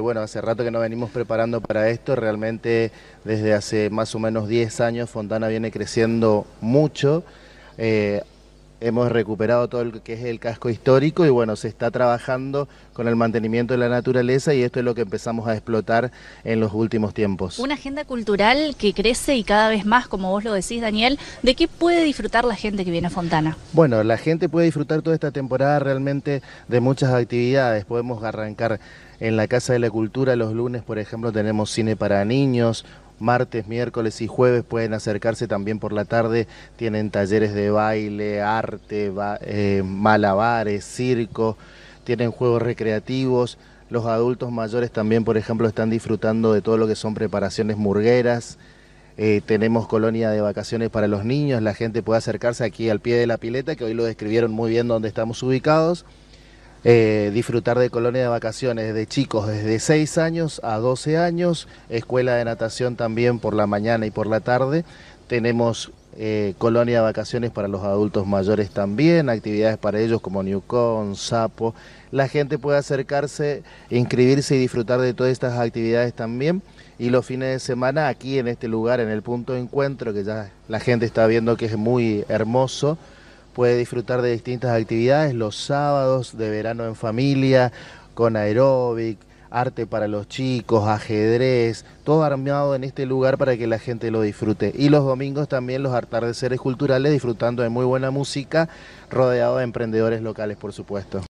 Bueno, hace rato que nos venimos preparando para esto, realmente desde hace más o menos 10 años Fontana viene creciendo mucho. Eh, hemos recuperado todo lo que es el casco histórico y bueno, se está trabajando con el mantenimiento de la naturaleza y esto es lo que empezamos a explotar en los últimos tiempos. Una agenda cultural que crece y cada vez más, como vos lo decís Daniel, ¿de qué puede disfrutar la gente que viene a Fontana? Bueno, la gente puede disfrutar toda esta temporada realmente de muchas actividades, podemos arrancar en la Casa de la Cultura los lunes, por ejemplo, tenemos cine para niños, martes, miércoles y jueves pueden acercarse también por la tarde. Tienen talleres de baile, arte, eh, malabares, circo, tienen juegos recreativos. Los adultos mayores también, por ejemplo, están disfrutando de todo lo que son preparaciones murgueras. Eh, tenemos colonia de vacaciones para los niños, la gente puede acercarse aquí al pie de la pileta, que hoy lo describieron muy bien donde estamos ubicados. Eh, disfrutar de colonia de vacaciones de chicos, desde 6 años a 12 años, escuela de natación también por la mañana y por la tarde. Tenemos eh, colonia de vacaciones para los adultos mayores también, actividades para ellos como Newcon, Sapo. La gente puede acercarse, inscribirse y disfrutar de todas estas actividades también. Y los fines de semana aquí en este lugar, en el punto de encuentro, que ya la gente está viendo que es muy hermoso, puede disfrutar de distintas actividades los sábados de verano en familia, con aeróbic, arte para los chicos, ajedrez, todo armado en este lugar para que la gente lo disfrute. Y los domingos también los atardeceres culturales disfrutando de muy buena música, rodeado de emprendedores locales, por supuesto.